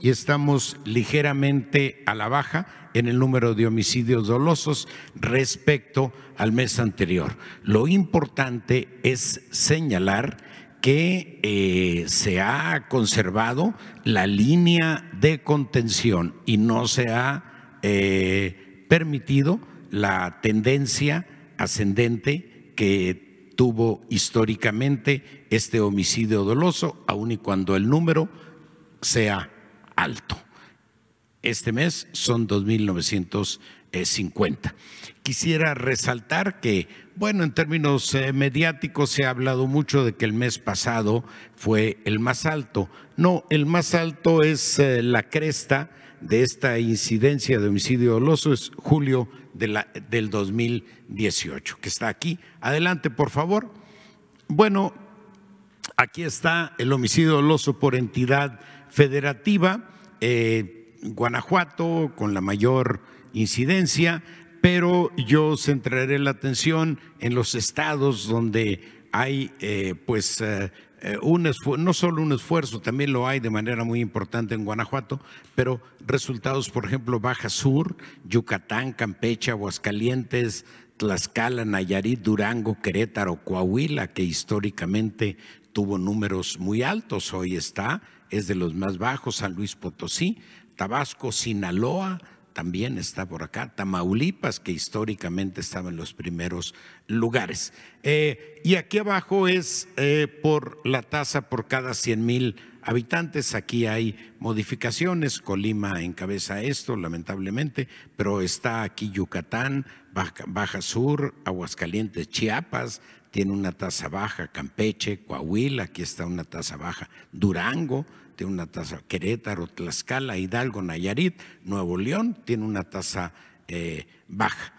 y estamos ligeramente a la baja en el número de homicidios dolosos respecto al mes anterior. Lo importante es señalar que eh, se ha conservado la línea de contención y no se ha eh, permitido la tendencia ascendente que tuvo históricamente este homicidio doloso, aun y cuando el número sea alto. Este mes son 2.950. Quisiera resaltar que, bueno, en términos eh, mediáticos se ha hablado mucho de que el mes pasado fue el más alto. No, el más alto es eh, la cresta de esta incidencia de homicidio doloso, es julio de del 2018, que está aquí. Adelante, por favor. Bueno, Aquí está el homicidio doloso por entidad federativa, eh, Guanajuato con la mayor incidencia, pero yo centraré la atención en los estados donde hay eh, pues eh, un no solo un esfuerzo, también lo hay de manera muy importante en Guanajuato, pero resultados, por ejemplo, Baja Sur, Yucatán, Campeche, Aguascalientes, Tlaxcala, Nayarit, Durango, Querétaro, Coahuila, que históricamente tuvo números muy altos, hoy está, es de los más bajos, San Luis Potosí, Tabasco, Sinaloa, también está por acá, Tamaulipas, que históricamente estaba en los primeros lugares. Eh, y aquí abajo es eh, por la tasa por cada 100 mil habitantes. Aquí hay modificaciones. Colima encabeza esto, lamentablemente, pero está aquí Yucatán, Baja, Sur, Aguascalientes, Chiapas, tiene una tasa baja, Campeche, Coahuila, aquí está una tasa baja, Durango tiene una tasa, Querétaro, Tlaxcala, Hidalgo, Nayarit, Nuevo León tiene una tasa eh, baja.